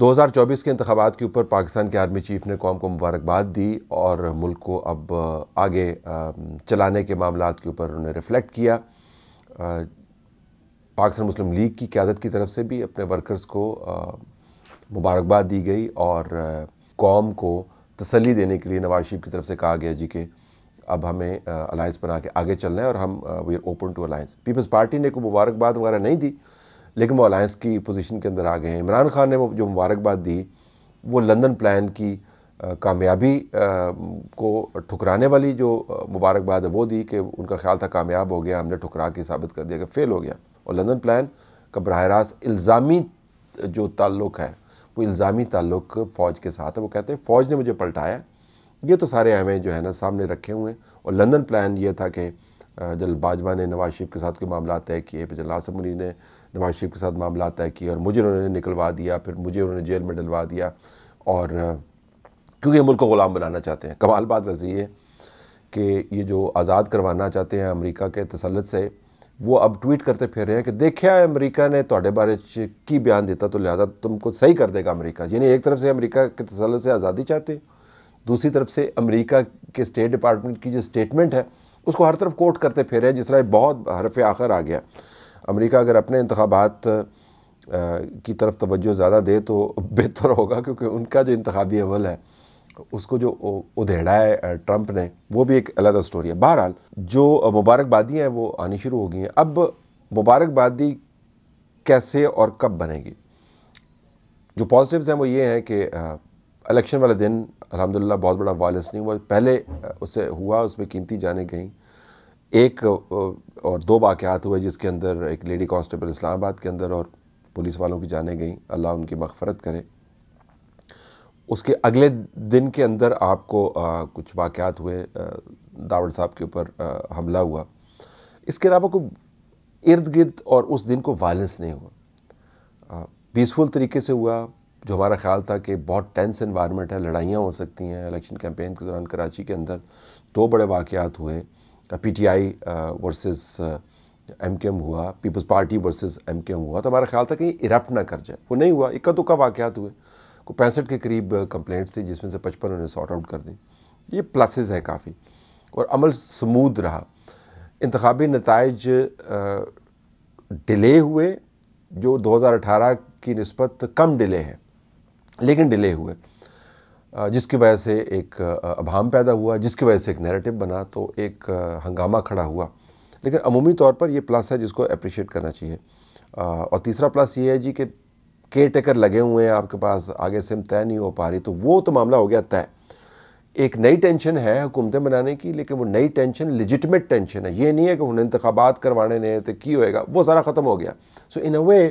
2024 के इंतबात के ऊपर पाकिस्तान के आर्मी चीफ ने कौम को मुबारकबाद दी और मुल्क को अब आगे चलाने के मामला के ऊपर उन्होंने रिफ्लेक्ट किया पाकिस्तान मुस्लिम लीग की क्यादत की तरफ से भी अपने वर्कर्स को मुबारकबाद दी गई और कौम को तसली देने के लिए नवाज शरीफ की तरफ से कहा गया जी कि अब हमें अलायंस बना के आगे चलना है और हम we are open to alliance people's party ने कोई मुबारकबाद वगैरह नहीं दी लेकिन वो अलायंस की पोजीशन के अंदर आ गए हैं इमरान खान ने वो जो मुबारकबाद दी वो लंदन प्लान की कामयाबी को ठुकराने वाली जो मुबारकबाद है वो दी कि उनका ख्याल था कामयाब हो गया हमने ठुकरा के साबित कर दिया कि फ़ेल हो गया और लंदन प्लान का बरह रास्त इल्ज़ामी जो ताल्लुक़ है वो इल्ज़ामी ताल्लुक़ फ़ौज के साथ है वो कहते हैं फ़ौज ने मुझे पलटाया ये तो सारे हमें जो है ना सामने रखे हुए हैं और लंदन प्लान ये था कि जनरल बाजवा ने नवाज शरीफ के साथ कोई मामला तय किए फिर जनरल आसम ने नवाज शरीफ के साथ मामला तय किए और मुझे उन्होंने निकलवा दिया फिर मुझे उन्होंने जेल में डलवा दिया और क्योंकि मुल्क को ग़ुलाम बनाना चाहते हैं कमाल बात वैसे ये कि ये जो आज़ाद करवाना चाहते हैं अमरीका के तसलत से वो अब ट्वीट करते फिर रहे हैं कि देखा है अमरीका ने थोड़े बारे की बयान देता तो लिहाजा तुमको सही कर देगा अमरीका यानी एक तरफ से अमरीका के तसलत से आज़ादी चाहते दूसरी तरफ से अमरीका के स्टेट डिपार्टमेंट की जो स्टेटमेंट है उसको हर तरफ कोट करते फिर रहे जिस तरह बहुत हरफ आखिर आ गया अमेरिका अगर अपने इंतबात की तरफ तवज्जो ज़्यादा दे तो बेहतर होगा क्योंकि उनका जो इंतबी अमल है उसको जो उधेड़ा है ट्रंप ने वो भी एक अलग स्टोरी है बहरहाल जो मुबारकबादियाँ हैं वो आनी शुरू हो गई हैं अब मुबारकबादी कैसे और कब बनेगी जो पॉजिटिव्स हैं वो ये हैं कि इलेक्शन वाले दिन अल्हम्दुलिल्लाह बहुत बड़ा वायलेंस नहीं हुआ पहले उससे हुआ उसमें कीमती जाने गई एक और दो वाक़ात हुए जिसके अंदर एक लेडी कांस्टेबल इस्लामाबाद के अंदर और पुलिस वालों की जाने गई अल्लाह उनकी मफफरत करे उसके अगले दिन के अंदर आपको आ, कुछ वाक़ात हुए दावड़ साहब के ऊपर हमला हुआ इसके अलावा कोई इर्द गिर्द और उस दिन को वायलेंस नहीं हुआ पीसफुल तरीके से हुआ जो हमारा ख्याल था कि बहुत टेंस इन्वायरमेंट है लड़ाइयाँ हो सकती हैं इलेक्शन कैंपेन के दौरान कराची के अंदर दो बड़े वाक़ात हुए P T I versus M K M हुआ people's party versus M K M हुआ तो हमारा ख्याल था कि इरप्ट ना कर जाए वो नहीं हुआ इक्का दुक्का वाक़ात हुए को पैंसठ के करीब कंप्लेंट्स थी जिसमें से पचपन उन्होंने सॉर्ट आउट कर दी ये प्लसेस हैं काफ़ी और अमल समूद रहा इंतबी नतज डिले हुए जो दो हज़ार अठारह की नस्बत कम डिले हैं लेकिन डिले हुए जिसकी वजह से एक अभाम पैदा हुआ जिसकी वजह से एक नैरेटिव बना तो एक हंगामा खड़ा हुआ लेकिन अमूमी तौर पर यह प्लस है जिसको अप्रिशिएट करना चाहिए और तीसरा प्लस ये है जी कि केयर टेकर लगे हुए हैं आपके पास आगे सिम तय नहीं हो पा रही तो वो तो मामला हो गया तय एक नई टेंशन है हुकूमतें बनाने की लेकिन वो नई टेंशन लिजिटमेट टेंशन है ये नहीं है कि उन्हें इंतबात करवाने नहीं तो की होएगा वो सारा ख़त्म हो गया सो इन अ वे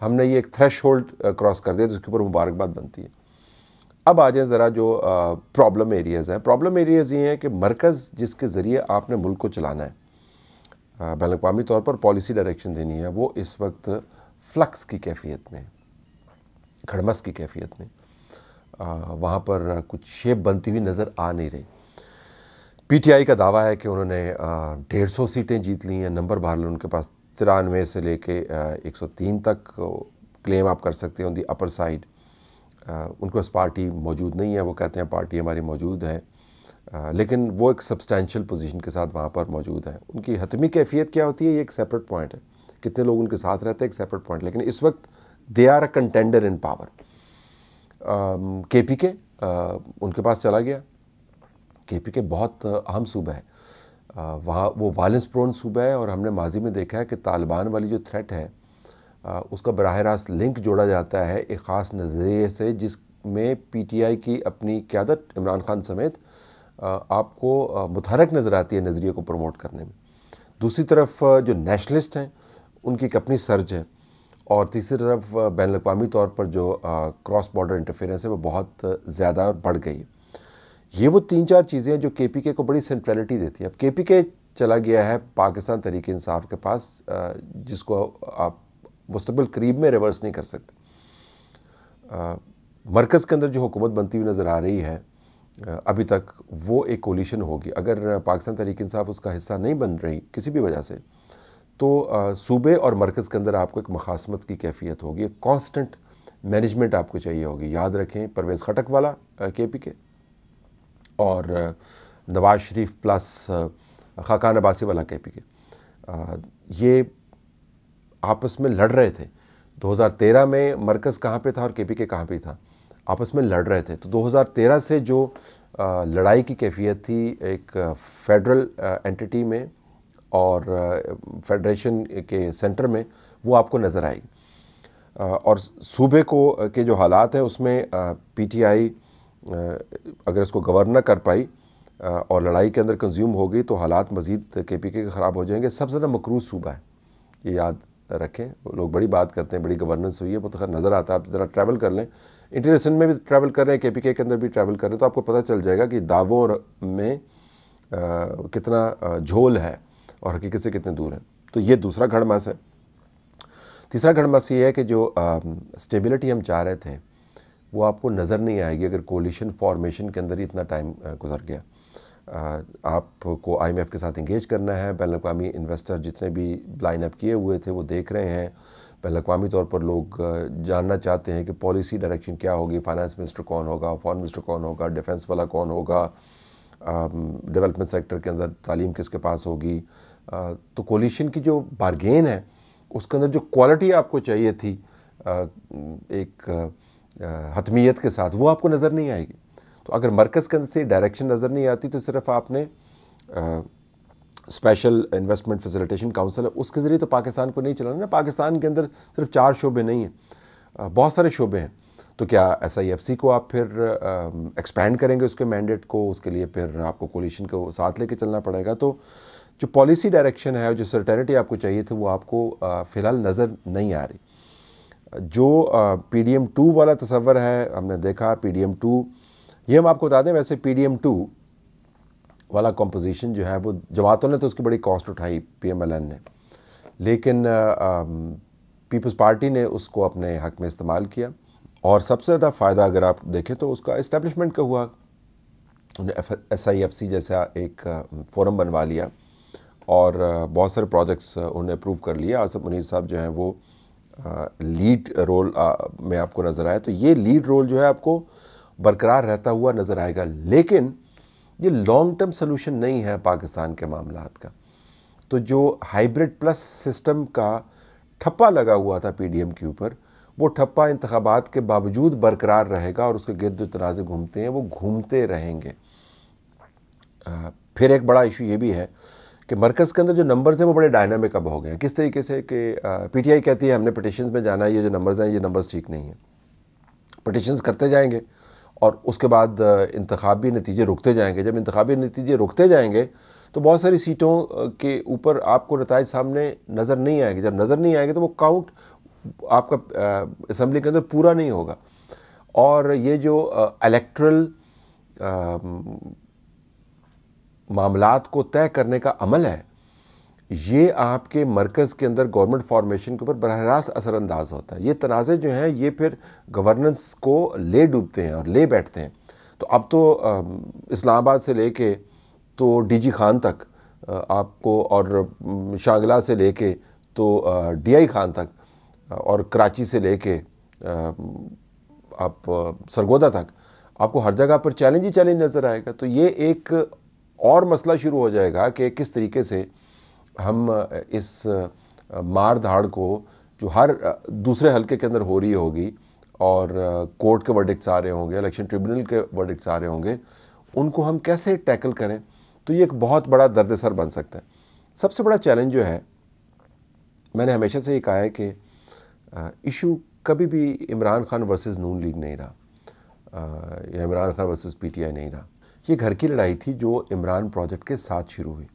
हमने ये एक थ्रेश होल्ड क्रॉस कर दिया जिसके ऊपर मुबारकबाद बनती है अब आ जाए ज़रा जो प्रॉब्लम uh, एरियाज़ हैं प्रॉब्लम एरियाज़ ये हैं कि मरकज़ जिसके ज़रिए आपने मुल्क को चलाना है uh, बैन अवी तौर पर पॉलिसी डायरेक्शन देनी है वो इस वक्त फ्लक्स की कैफियत में खड़मस की कैफियत में uh, वहाँ पर कुछ शेप बनती हुई नज़र आ नहीं रही पीटीआई का दावा है कि उन्होंने डेढ़ सौ सीटें जीत ली हैं नंबर बहरल उनके पास तिरानवे से लेके एक सौ तीन तक क्लेम आप कर सकते हैं ऑन दी अपर साइड उनके पास पार्टी मौजूद नहीं है वो कहते हैं पार्टी हमारी मौजूद है लेकिन वो एक सब्सटैशल पोजीशन के साथ वहाँ पर मौजूद है उनकी हतमी कैफियत क्या होती है ये एक सेपरेट पॉइंट है कितने लोग उनके साथ रहते हैं एक सेपरेट पॉइंट लेकिन इस वक्त they are a contender in power K P K उनके पास चला गया के पी के बहुत अहम सूबा है वहाँ वो वायलेंस प्रोन सूबा है और हमने माजी में देखा है कि तालिबान वाली जो थ्रेट है उसका बरह रास्त लिंक जोड़ा जाता है एक ख़ास नज़रिए से जिसमें पी टी आई की अपनी क्यादत इमरान खान समेत आपको मुतहरक नज़र आती है नज़रिए को प्रमोट करने में दूसरी तरफ जो नेशनलिस्ट हैं उनकी एक अपनी सर्ज है और तीसरी तरफ बैन अवी तौर पर जो क्रॉस बॉर्डर इंटरफेरेंस है वो बहुत ज़्यादा बढ़ गई है ये वो तीन चार चीज़ें हैं जो के पी के को बड़ी सेंट्रलिटी देती हैं अब के पी के चला गया है पाकिस्तान तरीके इंसाफ के पास जिसको आप मुस्तबिल करीब में रिवर्स नहीं कर सकते मरकज़ के अंदर जो हुकूमत बनती हुई नज़र आ रही है अभी तक वो एक कोलिशन होगी अगर पाकिस्तान तरीक इंसाफ उसका हिस्सा नहीं बन रही किसी भी वजह से तो सूबे और मरकज़ के अंदर आपको एक मखासमत की कैफियत होगी एक कॉन्स्टेंट मैनेजमेंट आपको चाहिए होगी याद रखें परवेज़ खटक वाला के पी के और नवाज शरीफ प्लस खाकान अबासी वाला के पी के ये आपस में लड़ रहे थे 2013 में मरकज़ कहाँ पे था और के पी के कहाँ पे था आपस में लड़ रहे थे तो 2013 से जो लड़ाई की कैफियत थी एक फेडरल एंटिटी में और फेडरेशन के सेंटर में वो आपको नज़र आएगी और सूबे को के जो हालात हैं उसमें पीटीआई अगर इसको गवर्न ना कर पाई और लड़ाई के अंदर कंज्यूम हो गई तो हालात मज़ीद के पी के ख़राब हो जाएंगे सबसे ज़्यादा मकरूज सूबा है ये याद रखें लोग बड़ी बात करते हैं बड़ी गवर्नेंस हुई है वो तो खैर नज़र आता है आप ज़रा ट्रैवल कर लें इंटरनेशन में भी ट्रैवल कर रहे हैं के पी के अंदर भी ट्रैवल कर रहे हैं तो आपको पता चल जाएगा कि दावों में आ, कितना झोल है और हकीकत से कितने दूर है तो ये दूसरा घड़मास है तीसरा घड़मास ये है कि जो स्टेबिलिटी हम चाह रहे थे वो आपको नज़र नहीं आएगी अगर कोलिशन फॉर्मेशन के अंदर ही इतना टाइम गुजर गया आपको आई के साथ इंगेज करना है बैन अवी इन्वेस्टर जितने भी लाइन अप किए हुए थे वो देख रहे हैं बैन अवी तौर पर लोग जानना चाहते हैं कि पॉलिसी डायरेक्शन क्या होगी फाइनेंस मिनिस्टर कौन होगा फॉरन मिनिस्टर कौन होगा डिफेंस वाला कौन होगा डेवलपमेंट सेक्टर के अंदर तालीम किसके पास होगी तो कोलिशन की जो बारगेन है उसके अंदर जो क्वालिटी आपको चाहिए थी एक हतमीयत के साथ वो आपको नज़र नहीं आएगी तो अगर मरकज़ के अंदर से डायरेक्शन नज़र नहीं आती तो सिर्फ आपने स्पेशल इन्वेस्टमेंट फैसिलिटेशन काउंसिल है उसके ज़रिए तो पाकिस्तान को नहीं चलाना ना पाकिस्तान के अंदर सिर्फ चार शोबे नहीं हैं बहुत सारे शोबे हैं तो क्या एस आई एफ सी को आप फिर एक्सपेंड करेंगे उसके मैंडेट को उसके लिए फिर आपको कोलिशन को साथ लेके चलना पड़ेगा तो जो पॉलिसी डायरेक्शन है जो सर्टेनिटी आपको चाहिए थी वो आपको फ़िलहाल नज़र नहीं आ रही जो पी डी एम टू वाला तस्वर है हमने देखा पी डी एम टू ये हम आपको बता दें वैसे पी डी एम टू वाला कॉम्पोजिशन जो है वो जमातों ने तो उसकी बड़ी कॉस्ट उठाई पी एम एल एन ने लेकिन पीपल्स पार्टी ने उसको अपने हक में इस्तेमाल किया और सबसे ज़्यादा फ़ायदा अगर आप देखें तो उसका इस्टेब्लिशमेंट का हुआ उन्हें एस आई एफ सी जैसा एक फोरम बनवा लिया और बहुत सारे प्रोजेक्ट्स उन्होंने अप्रूव कर लिया आसफ मुनीर साहब जो हैं वो लीड रोल में आपको नज़र आए तो ये लीड रोल जो है आपको बरकरार रहता हुआ नज़र आएगा लेकिन ये लॉन्ग टर्म सोल्यूशन नहीं है पाकिस्तान के मामला का तो जो हाइब्रिड प्लस सिस्टम का ठप्पा लगा हुआ था पीडीएम के ऊपर वो ठप्पा इंतबात के बावजूद बरकरार रहेगा और उसके गिरद तनाज़े घूमते हैं वो घूमते रहेंगे फिर एक बड़ा इशू ये भी है कि मरकज़ के अंदर जो नंबर्स हैं वो बड़े डायनामिक अब हो गए हैं किस तरीके से कि पीटीआई कहती है हमने पटिशन में जाना है ये जो नंबर्स हैं ये नंबर्स ठीक नहीं हैं पटिशन्स करते जाएंगे और उसके बाद इंतबी नतीजे रुकते जाएंगे जब इंतबी नतीजे रुकते जाएंगे तो बहुत सारी सीटों के ऊपर आपको नतज सामने नज़र नहीं आएंगे जब नज़र नहीं आएंगे तो वो काउंट आपका इसम्बली के अंदर पूरा नहीं होगा और ये जो इलेक्ट्रल मामला को तय करने का अमल है ये आपके मरकज़ के अंदर गवर्नमेंट फॉर्मेशन के ऊपर बरह रास्त असरानंदाज होता है ये तनाज़े जो हैं ये फिर गवर्नेंस को ले डूबते हैं और ले बैठते हैं तो अब तो इस्लामाबाद से ले कर तो जी खान तक आपको और शांगला से ले कर तो आई खान तक और कराची से ले कर आप सरगोदा तक आपको हर जगह पर चैलेंज ही चैलेंज नज़र आएगा तो ये एक और मसला शुरू हो जाएगा कि किस तरीके से हम इस मार धाड़ को जो हर दूसरे हलके के अंदर हो रही होगी और कोर्ट के वर्डिक्ट्स आ रहे होंगे इलेक्शन ट्रिब्यूनल के वर्डिक्ट्स आ रहे होंगे उनको हम कैसे टैकल करें तो ये एक बहुत बड़ा दर्द सर बन सकता है सबसे बड़ा चैलेंज जो है मैंने हमेशा से ये कहा है कि इशू कभी भी इमरान खान वर्सेस नून लीग नहीं रहा या इमरान खान वर्सेस पीटीआई नहीं रहा ये घर की लड़ाई थी जो इमरान प्रोजेक्ट के साथ शुरू हुई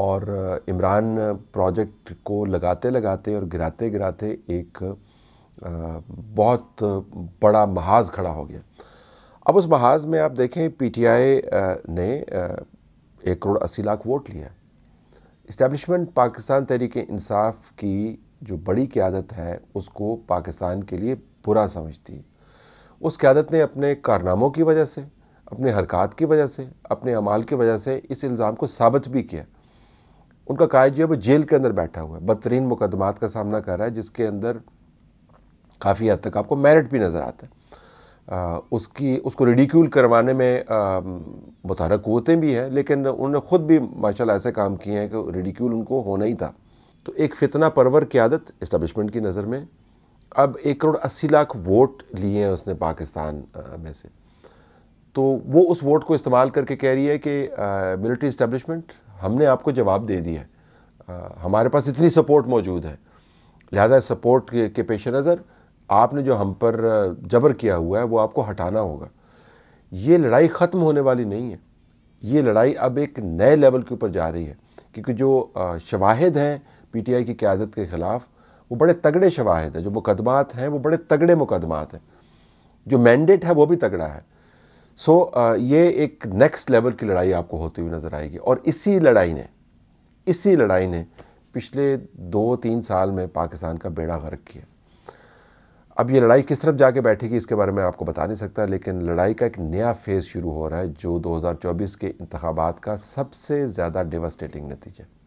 और इमरान प्रोजेक्ट को लगाते लगाते और गिराते गिराते एक बहुत बड़ा महाज खड़ा हो गया अब उस महाज में आप देखें पीटीआई ने एक करोड़ अस्सी लाख वोट लिया इस्टेब्लिशमेंट पाकिस्तान तहरीक इंसाफ की जो बड़ी क्यादत है उसको पाकिस्तान के लिए बुरा समझती उस क्यादत ने अपने कारनामों की वजह से अपने हरकत की वजह से अपने अमाल की वजह से इस इल्ज़ाम को साबित भी किया उनका कायद जो है वो जेल के अंदर बैठा हुआ है बदतरीन मुकदमात का सामना कर रहा है जिसके अंदर काफ़ी हद तक आपको मेरिट भी नज़र आता है आ, उसकी उसको रिडिक्यूल करवाने में मुतहरक क़वतें भी हैं लेकिन उन्होंने ख़ुद भी माशाल्लाह ऐसे काम किए हैं कि रिडिक्यूल उनको होना ही था तो एक फितना परवर की आदत इस्टबलिशमेंट की नज़र में अब एक करोड़ अस्सी लाख वोट लिए हैं उसने पाकिस्तान में से तो वो उस वोट को इस्तेमाल करके कह रही है कि मिलिट्री इस्टेब्लिशमेंट हमने आपको जवाब दे दिया है हमारे पास इतनी सपोर्ट मौजूद है लिहाजा सपोर्ट के, के पेश नज़र आपने जो हम पर जबर किया हुआ है वो आपको हटाना होगा ये लड़ाई ख़त्म होने वाली नहीं है ये लड़ाई अब एक नए लेवल के ऊपर जा रही है क्योंकि जो शवाहद हैं पीटीआई की क्यादत के ख़िलाफ़ वो बड़े तगड़े शवाहद हैं जो मुकदमात हैं वो बड़े तगड़े मुकदमात हैं जो मैंडेट है वो भी तगड़ा है सो so, uh, ये एक नेक्स्ट लेवल की लड़ाई आपको होती हुई नज़र आएगी और इसी लड़ाई ने इसी लड़ाई ने पिछले दो तीन साल में पाकिस्तान का बेड़ा गर्क किया अब ये लड़ाई किस तरफ जाके बैठेगी इसके बारे में आपको बता नहीं सकता लेकिन लड़ाई का एक नया फेज़ शुरू हो रहा है जो 2024 के इंतबात का सबसे ज़्यादा डिवास्टेटिंग नतीजा है